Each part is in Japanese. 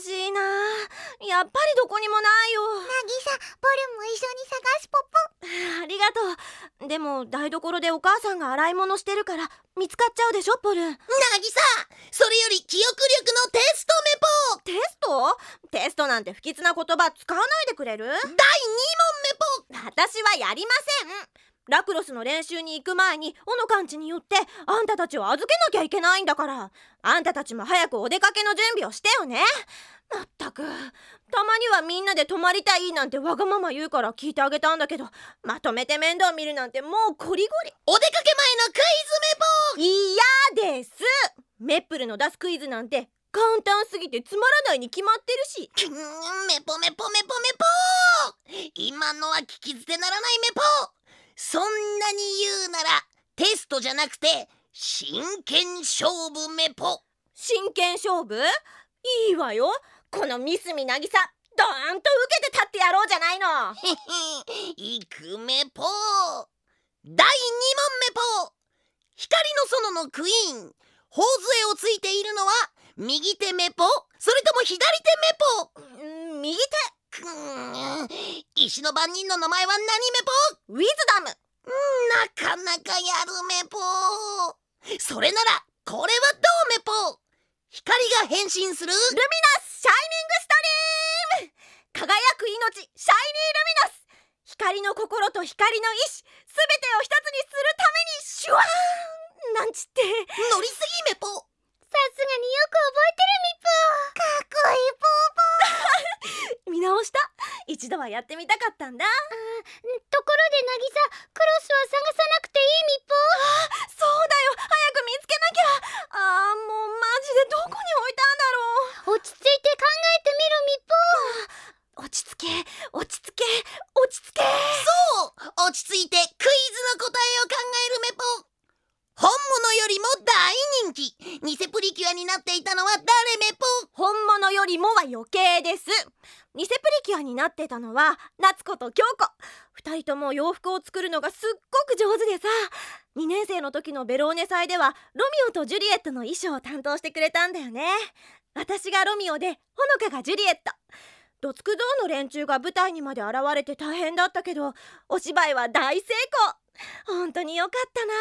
しいなやっぱりどこにもないよ渚ポルも一緒に探すポポ ありがとうでも台所でお母さんが洗い物してるから見つかっちゃうでしょポル渚それより記憶力のテストメポテストテストなんて不吉な言葉使わないでくれる第2問メポ私はやりませんラクロスの練習に行く前に小野かんによってあんたたちを預けなきゃいけないんだからあんたたちも早くお出かけの準備をしてよねまったくたまにはみんなで泊まりたいなんてわがまま言うから聞いてあげたんだけどまとめて面倒見るなんてもうこりごりお出かけ前のクイズメポいやですメップルの出すクイズなんて簡単すぎてつまらないに決まってるしメポメポメポメポ今のは聞き捨てならないメポそんなに言うならテストじゃなくて真剣勝負メポ真剣勝負いいわよこのミスミなぎさドーンと受けて立ってやろうじゃないのい くメポ第2問メポ光の園のクイーン頬杖をついているのは右手メポそれとも左手めぽ右手石の番人の名前は何メポウィズダムなかなかやるメポそれならこれはどうメポ光が変身するルミナスシャイニングストリーム輝く命シャイニールミナス光の心と光の意志すべてを一つにするためにシュワーンなんちって乗りすぎメポさすがによく覚えてる一度はやってみたかったんだ、ところで渚クロスは探さなくていい密報あそうだよ早く見つけなきゃあーもうマジでどこに置いたんだろう落ち着いて考えてみる密報落ち着け落ち着け落ち着けそう落ち着いてクイズの答えを考えるめぽ本物よりも大人気偽プリキュアになっていたのは誰めぽ本物よりもは余計です偽プリキュアになってたのは夏子と京子2人とも洋服を作るのがすっごく上手でさ2年生の時のベローネ祭ではロミオとジュリエットの衣装を担当してくれたんだよね私がロミオでほのかがジュリエットどつくぞうの連中が舞台にまで現れて大変だったけどお芝居は大成功本当によかったな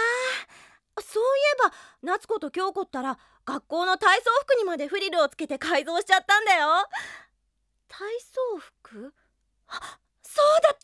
そういえば夏子と京子ったら学校の体操服にまでフリルをつけて改造しちゃったんだよ体操服 あそうだ